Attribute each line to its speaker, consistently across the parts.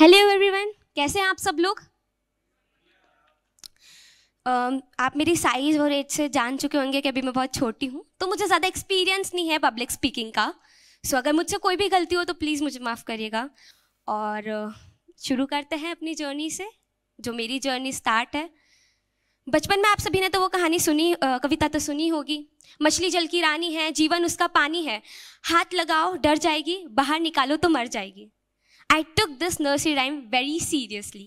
Speaker 1: hello everyone कैसे हैं आप सब लोग uh, आप मेरी साइज और एज से जान चुके होंगे कि अभी मैं बहुत छोटी हूँ तो मुझे ज़्यादा एक्सपीरियंस नहीं है पब्लिक स्पीकिंग का सो so, अगर मुझसे कोई भी गलती हो तो प्लीज़ मुझे माफ़ करिएगा और uh, शुरू करते हैं अपनी जर्नी से जो मेरी जर्नी स्टार्ट है बचपन में आप सभी ने तो वो कहानी सुनी uh, कविता तो सुनी होगी मछली जल की रानी है जीवन उसका पानी है हाथ लगाओ डर जाएगी बाहर निकालो तो मर जाएगी I took this nursery time very seriously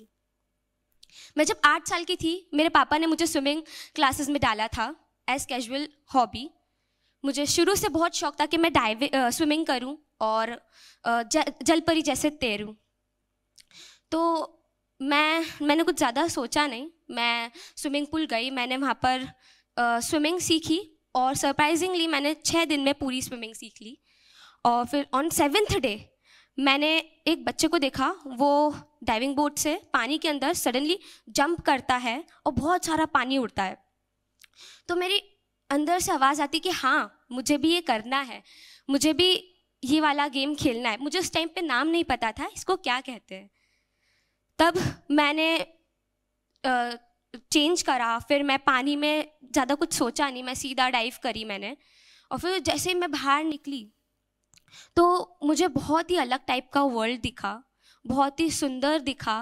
Speaker 1: मैं जब आठ साल की थी मेरे पापा ने मुझे स्विमिंग क्लासेस में डाला था एज कैजुअल हॉबी मुझे शुरू से बहुत शौक था कि मैं डाइव स्विमिंग करूं और जलपरी जैसे तैरूं तो मैं मैंने कुछ ज़्यादा सोचा नहीं मैं स्विमिंग पूल गई मैंने वहाँ पर स्विमिंग सीखी और सरप्राइजिंगली मैंने छः दिन में पूरी स्विमिंग सीख ली और फिर ऑन सेवेंथ डे मैंने एक बच्चे को देखा वो डाइविंग बोट से पानी के अंदर सडनली जंप करता है और बहुत सारा पानी उड़ता है तो मेरी अंदर से आवाज़ आती कि हाँ मुझे भी ये करना है मुझे भी ये वाला गेम खेलना है मुझे उस टाइम पे नाम नहीं पता था इसको क्या कहते हैं तब मैंने चेंज करा फिर मैं पानी में ज़्यादा कुछ सोचा नहीं मैं सीधा डाइव करी मैंने और फिर जैसे मैं बाहर निकली तो मुझे बहुत ही अलग टाइप का वर्ल्ड दिखा बहुत ही सुंदर दिखा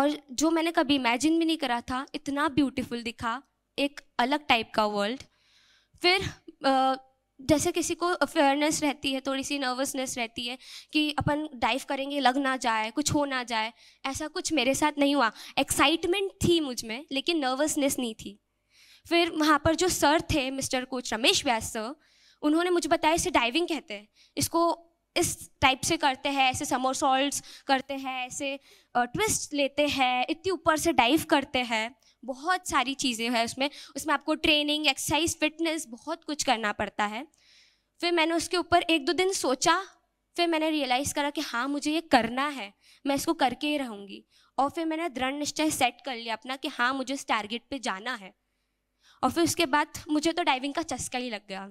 Speaker 1: और जो मैंने कभी इमेजिन भी नहीं करा था इतना ब्यूटीफुल दिखा एक अलग टाइप का वर्ल्ड फिर जैसे किसी को अफेयरनेस रहती है थोड़ी सी नर्वसनेस रहती है कि अपन डाइव करेंगे लग ना जाए कुछ हो ना जाए ऐसा कुछ मेरे साथ नहीं हुआ एक्साइटमेंट थी मुझ में लेकिन नर्वसनेस नहीं थी फिर वहाँ पर जो सर थे mister coach Ramesh Vyas sir उन्होंने मुझे बताया इसे डाइविंग कहते हैं इसको इस टाइप से करते हैं ऐसे सॉल्ट करते हैं ऐसे ट्विस्ट लेते हैं इतनी ऊपर से डाइव करते हैं बहुत सारी चीज़ें हैं उसमें उसमें आपको ट्रेनिंग एक्सरसाइज फिटनेस बहुत कुछ करना पड़ता है फिर मैंने उसके ऊपर एक दो दिन सोचा फिर मैंने रियलाइज़ करा कि हाँ मुझे ये करना है मैं इसको करके ही रहूँगी और फिर मैंने दृढ़ निश्चय सेट कर लिया अपना कि हाँ मुझे इस टारगेट पे जाना है और फिर उसके बाद मुझे तो डाइविंग का चस्का ही लग गया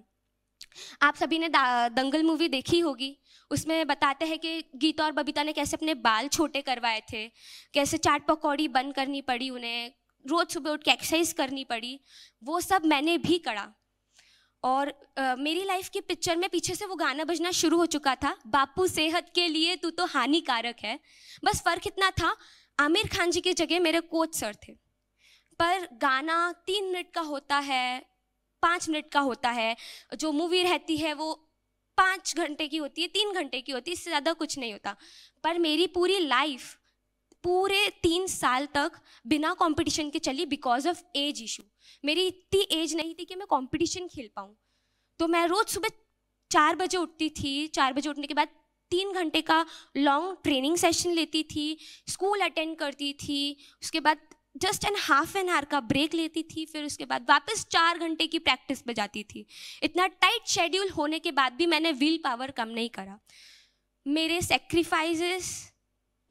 Speaker 1: आप सभी ने दंगल मूवी देखी होगी उसमें बताते हैं कि गीता और बबीता ने कैसे अपने बाल छोटे करवाए थे कैसे चाट पकौड़ी बंद करनी पड़ी उन्हें रोज़ सुबह उठ के एक्सरसाइज करनी पड़ी वो सब मैंने भी करा और आ, मेरी लाइफ की पिक्चर में पीछे से वो गाना बजना शुरू हो चुका था बापू सेहत के लिए तू तो हानिकारक है बस फ़र्क इतना था आमिर खान जी की जगह मेरे कोच सर थे पर गाना तीन मिनट का होता है पाँच मिनट का होता है जो मूवी रहती है वो पाँच घंटे की होती है तीन घंटे की होती है इससे ज़्यादा कुछ नहीं होता पर मेरी पूरी लाइफ पूरे तीन साल तक बिना कंपटीशन के चली बिकॉज ऑफ एज इशू मेरी इतनी एज नहीं थी कि मैं कंपटीशन खेल पाऊँ तो मैं रोज़ सुबह चार बजे उठती थी चार बजे उठने के बाद तीन घंटे का लॉन्ग ट्रेनिंग सेशन लेती थी स्कूल अटेंड करती थी उसके बाद just an half an hour का ब्रेक लेती थी फिर उसके बाद वापस चार घंटे की प्रैक्टिस पे जाती थी इतना टाइट शेड्यूल होने के बाद भी मैंने विल पावर कम नहीं करा मेरे सेक्रीफाइजेस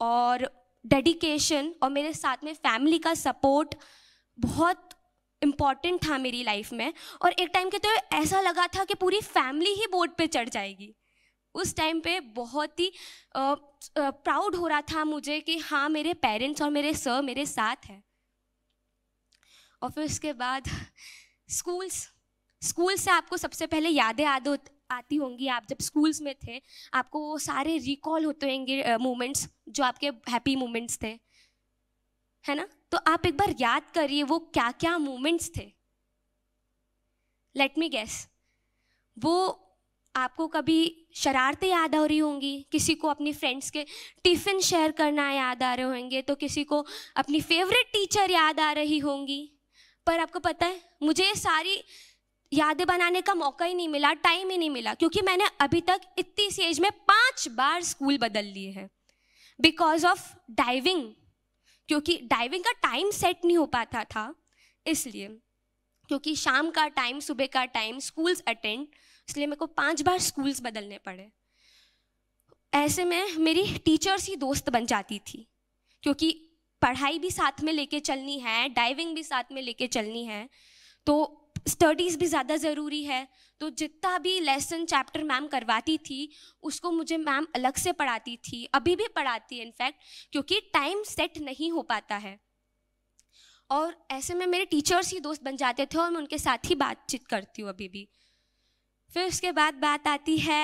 Speaker 1: और डेडिकेशन और मेरे साथ में फैमिली का सपोर्ट बहुत इम्पॉर्टेंट था मेरी लाइफ में और एक टाइम के तो ऐसा लगा था कि पूरी फैमिली ही बोर्ड पे चढ़ जाएगी उस टाइम पे बहुत ही प्राउड हो रहा था मुझे कि हाँ मेरे पेरेंट्स और मेरे सर मेरे साथ हैं और फिर उसके बाद स्कूल्स स्कूल से आपको सबसे पहले यादें याद आती होंगी आप जब स्कूल्स में थे आपको वो सारे रिकॉल होते होंगे मोमेंट्स जो आपके हैप्पी मोमेंट्स थे है ना तो आप एक बार याद करिए वो क्या क्या मोमेंट्स थे लेट मी गेस वो आपको कभी शरारतें याद आ रही होंगी किसी को अपनी फ्रेंड्स के टिफ़िन शेयर करना याद आ रहे होंगे तो किसी को अपनी फेवरेट टीचर याद आ रही होंगी पर आपको पता है मुझे ये सारी यादें बनाने का मौका ही नहीं मिला टाइम ही नहीं मिला क्योंकि मैंने अभी तक इतनी सी एज में पांच बार स्कूल बदल लिए हैं बिकॉज ऑफ डाइविंग क्योंकि डाइविंग का टाइम सेट नहीं हो पाता था इसलिए क्योंकि शाम का टाइम सुबह का टाइम स्कूल्स अटेंड इसलिए मेरे को पांच बार स्कूल्स बदलने पड़े ऐसे में मेरी टीचर्स ही दोस्त बन जाती थी क्योंकि पढ़ाई भी साथ में लेके चलनी है डाइविंग भी साथ में लेके चलनी है तो स्टडीज़ भी ज़्यादा ज़रूरी है तो जितना भी लेसन चैप्टर मैम करवाती थी उसको मुझे मैम अलग से पढ़ाती थी अभी भी पढ़ाती है इनफैक्ट क्योंकि टाइम सेट नहीं हो पाता है और ऐसे में मेरे टीचर्स ही दोस्त बन जाते थे और मैं उनके साथ ही बातचीत करती हूँ अभी भी फिर उसके बाद बात आती है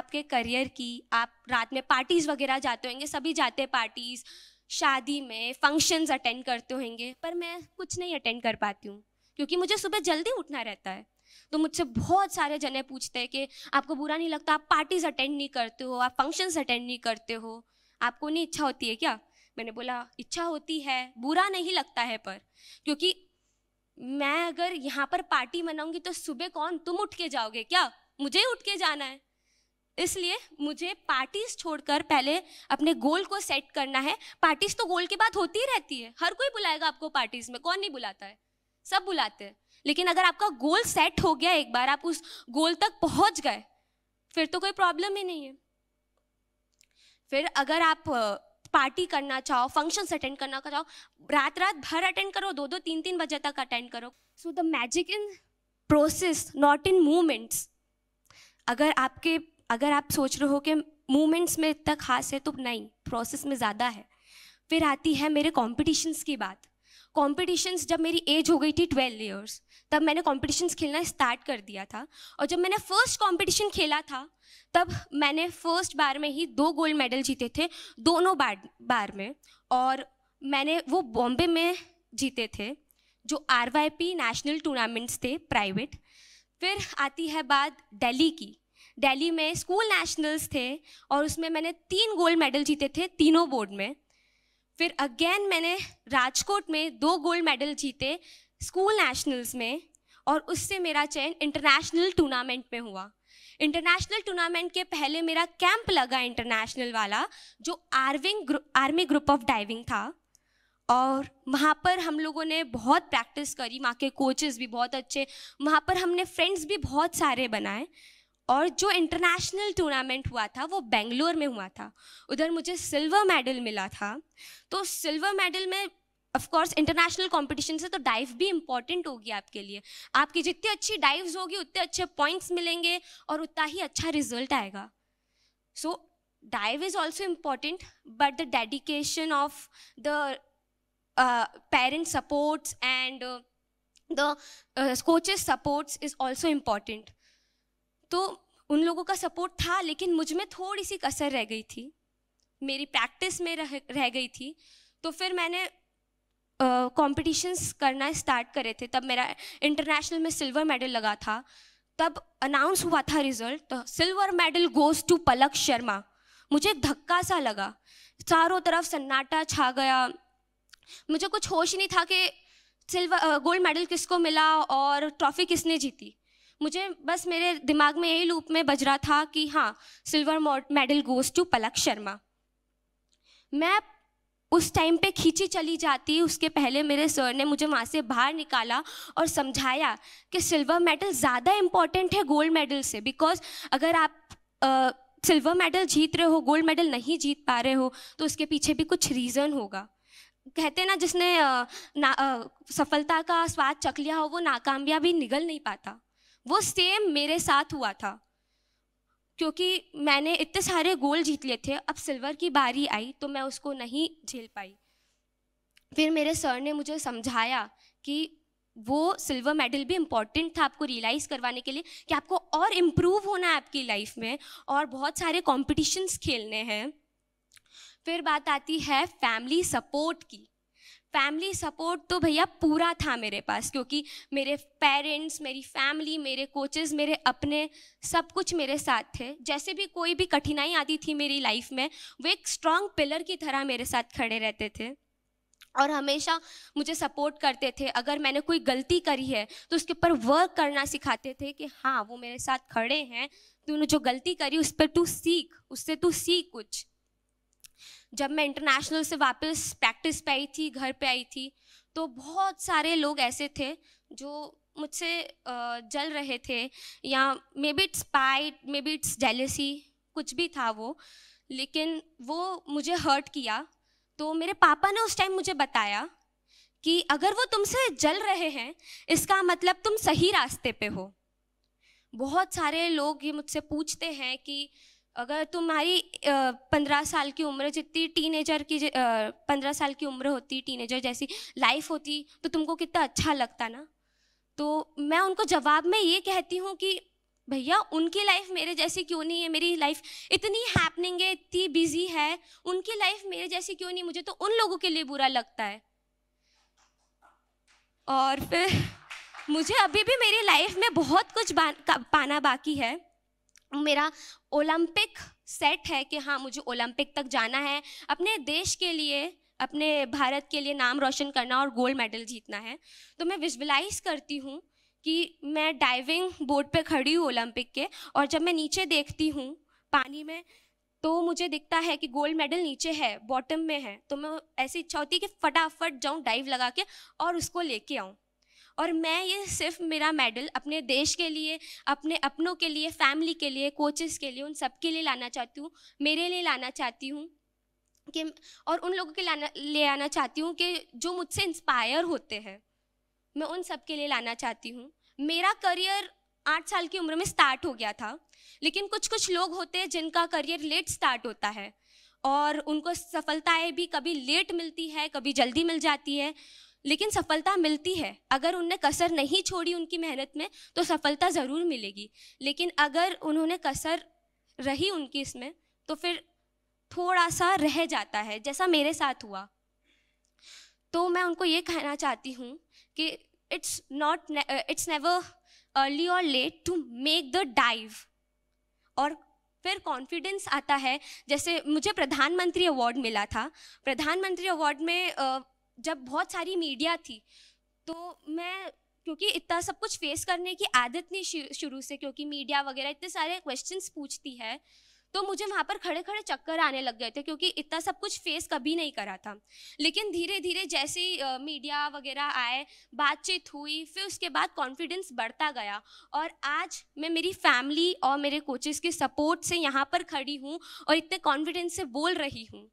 Speaker 1: आपके करियर की आप रात में पार्टीज़ वगैरह जाते होंगे सभी जाते हैं पार्टीज़ शादी में फंक्शंस अटेंड करते होंगे पर मैं कुछ नहीं अटेंड कर पाती हूँ क्योंकि मुझे सुबह जल्दी उठना रहता है तो मुझसे बहुत सारे जने पूछते हैं कि आपको बुरा नहीं लगता आप पार्टीज अटेंड नहीं करते हो आप फंक्शंस अटेंड नहीं करते हो आपको नहीं इच्छा होती है क्या मैंने बोला इच्छा होती है बुरा नहीं लगता है पर क्योंकि मैं अगर यहाँ पर पार्टी मनाऊंगी तो सुबह कौन तुम उठ के जाओगे क्या मुझे उठ के जाना है इसलिए मुझे पार्टीज छोड़कर पहले अपने गोल को सेट करना है पार्टीज तो गोल के बाद होती ही रहती है हर कोई बुलाएगा आपको पार्टीज में कौन नहीं बुलाता है सब बुलाते हैं लेकिन अगर आपका गोल सेट हो गया एक बार आप उस गोल तक पहुंच गए फिर तो कोई प्रॉब्लम ही नहीं है फिर अगर आप पार्टी करना चाहो फंक्शन अटेंड करना चाहो रात रात भर अटेंड करो दो दो तीन तीन बजे तक अटेंड करो so the magic in process not in movements अगर आपके अगर आप सोच रहे हो कि मूवमेंट्स में इतना खास है तो नहीं प्रोसेस में ज़्यादा है फिर आती है मेरे कॉम्पिटिशन्स की बात कॉम्पिटिशन्स जब मेरी एज हो गई थी ट्वेल्व ईयर्स तब मैंने कॉम्पिटिशन्स खेलना स्टार्ट कर दिया था और जब मैंने फर्स्ट कॉम्पिटिशन खेला था तब मैंने फर्स्ट बार में ही दो गोल्ड मेडल जीते थे दोनों बार बार में और मैंने वो बॉम्बे में जीते थे जो आर नेशनल टूर्नामेंट्स थे प्राइवेट फिर आती है बात दिल्ली की दिल्ली में स्कूल नेशनल्स थे और उसमें मैंने तीन गोल्ड मेडल जीते थे तीनों बोर्ड में फिर अगेन मैंने राजकोट में दो गोल्ड मेडल जीते स्कूल नेशनल्स में और उससे मेरा चयन इंटरनेशनल टूर्नामेंट में हुआ इंटरनेशनल टूर्नामेंट के पहले मेरा कैंप लगा इंटरनेशनल वाला जो आर्विंग ग्रु, आर्मी ग्रुप ऑफ डाइविंग था और वहाँ पर हम लोगों ने बहुत प्रैक्टिस करी वहाँ के कोचेस भी बहुत अच्छे वहाँ पर हमने फ्रेंड्स भी बहुत सारे बनाए और जो इंटरनेशनल टूर्नामेंट हुआ था वो बेंगलोर में हुआ था उधर मुझे सिल्वर मेडल मिला था तो सिल्वर मेडल में ऑफकोर्स इंटरनेशनल कंपटीशन से तो डाइव भी इम्पॉर्टेंट होगी आपके लिए आपकी जितनी अच्छी डाइव्स होगी उतने अच्छे पॉइंट्स मिलेंगे और उतना ही अच्छा रिजल्ट आएगा so dive is also important but the dedication of the parents supports and the coaches supports is also important तो उन लोगों का सपोर्ट था लेकिन मुझ में थोड़ी सी कसर रह गई थी मेरी प्रैक्टिस में रह रह गई थी तो फिर मैंने कॉम्पिटिशन्स uh, करना स्टार्ट करे थे तब मेरा इंटरनेशनल में सिल्वर मेडल लगा था तब अनाउंस हुआ था रिजल्ट तो silver medal goes to Palak Sharma मुझे धक्का सा लगा चारों तरफ सन्नाटा छा गया मुझे कुछ होश नहीं था कि सिल्वर गोल्ड मेडल किसको मिला और ट्रॉफी किसने जीती मुझे बस मेरे दिमाग में यही लूप में बज रहा था कि हाँ silver medal goes to Palak Sharma मैं उस टाइम पे खींची चली जाती उसके पहले मेरे सर ने मुझे वहाँ से बाहर निकाला और समझाया कि सिल्वर मेडल ज़्यादा इम्पॉर्टेंट है गोल्ड मेडल से बिकॉज अगर आप सिल्वर मेडल जीत रहे हो गोल्ड मेडल नहीं जीत पा रहे हो तो उसके पीछे भी कुछ रीज़न होगा कहते ना जिसने ना, आ, सफलता का स्वाद चख लिया हो वो नाकामयाबी निगल नहीं पाता वो सेम मेरे साथ हुआ था क्योंकि मैंने इतने सारे गोल जीत लिए थे अब सिल्वर की बारी आई तो मैं उसको नहीं झेल पाई फिर मेरे सर ने मुझे समझाया कि वो सिल्वर मेडल भी इम्पॉर्टेंट था आपको रियलाइज़ करवाने के लिए कि आपको और इम्प्रूव होना है आपकी लाइफ में और बहुत सारे कॉम्पिटिशन्स खेलने हैं फिर बात आती है फैमिली सपोर्ट की फैमिली सपोर्ट तो भैया पूरा था मेरे पास क्योंकि मेरे पेरेंट्स मेरी फैमिली मेरे कोचेस मेरे अपने सब कुछ मेरे साथ थे जैसे भी कोई भी कठिनाई आती थी मेरी लाइफ में वो एक स्ट्रॉन्ग पिलर की तरह मेरे साथ खड़े रहते थे और हमेशा मुझे सपोर्ट करते थे अगर मैंने कोई गलती करी है तो उसके ऊपर वर्क करना सिखाते थे कि हाँ वो मेरे साथ खड़े हैं तूने जो गलती करी उस पर तू सीख उससे तू सीख कुछ जब मैं इंटरनेशनल से वापस प्रैक्टिस पे आई थी घर पे आई थी तो बहुत सारे लोग ऐसे थे जो मुझसे जल रहे थे या maybe it's spite maybe it's jealousy कुछ भी था वो लेकिन वो मुझे हर्ट किया तो मेरे पापा ने उस टाइम मुझे बताया कि अगर वो तुमसे जल रहे हैं इसका मतलब तुम सही रास्ते पे हो बहुत सारे लोग ये मुझसे पूछते हैं कि अगर तुम्हारी पंद्रह साल की उम्र जितनी टीनेजर की पंद्रह साल की उम्र होती टीनेजर जैसी लाइफ होती तो तुमको कितना अच्छा लगता ना तो मैं उनको जवाब में ये कहती हूँ कि भैया उनकी लाइफ मेरे जैसी क्यों नहीं है मेरी लाइफ इतनी हैपनिंग है इतनी बिजी है उनकी लाइफ मेरे जैसी क्यों नहीं मुझे तो उन लोगों के लिए बुरा लगता है और फिर मुझे अभी भी मेरी लाइफ में बहुत कुछ पाना बाकी है मेरा ओलंपिक सेट है कि हाँ मुझे ओलंपिक तक जाना है अपने देश के लिए अपने भारत के लिए नाम रोशन करना और गोल्ड मेडल जीतना है तो मैं विजुलाइज़ करती हूँ कि मैं डाइविंग बोर्ड पे खड़ी हूँ ओलंपिक के और जब मैं नीचे देखती हूँ पानी में तो मुझे दिखता है कि गोल्ड मेडल नीचे है बॉटम में है तो मैं ऐसी इच्छा होती है कि फटाफट जाऊँ डाइव लगा के और उसको लेके आऊँ और मैं ये सिर्फ मेरा मेडल अपने देश के लिए अपने अपनों के लिए फैमिली के लिए कोचेस के लिए उन सब के लिए लाना चाहती हूँ मेरे लिए लाना चाहती हूँ कि और उन लोगों के लाना ले आना चाहती हूँ कि जो मुझसे इंस्पायर होते हैं मैं उन सब के लिए लाना चाहती हूँ मेरा करियर आठ साल की उम्र में स्टार्ट हो गया था लेकिन कुछ कुछ लोग होते हैं जिनका करियर लेट स्टार्ट होता है और उनको सफलताएं भी कभी लेट मिलती है कभी जल्दी मिल जाती है लेकिन सफलता मिलती है अगर उनने कसर नहीं छोड़ी उनकी मेहनत में तो सफलता ज़रूर मिलेगी लेकिन अगर उन्होंने कसर रही उनकी इसमें तो फिर थोड़ा सा रह जाता है जैसा मेरे साथ हुआ तो मैं उनको ये कहना चाहती हूँ कि it's not it's never early और late to make the dive और फिर कॉन्फिडेंस आता है जैसे मुझे प्रधानमंत्री अवार्ड मिला था प्रधानमंत्री अवार्ड में uh, जब बहुत सारी मीडिया थी तो मैं क्योंकि इतना सब कुछ फेस करने की आदत नहीं शुरू से क्योंकि मीडिया वगैरह इतने सारे क्वेश्चंस पूछती है तो मुझे वहाँ पर खड़े खड़े चक्कर आने लग गए थे क्योंकि इतना सब कुछ फेस कभी नहीं करा था लेकिन धीरे धीरे जैसे ही मीडिया वगैरह आए बातचीत हुई फिर उसके बाद कॉन्फिडेंस बढ़ता गया और आज मैं मेरी फैमिली और मेरे कोचेस के सपोर्ट से यहाँ पर खड़ी हूँ और इतने कॉन्फिडेंस से बोल रही हूँ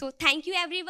Speaker 1: सो थैंक यू एवरी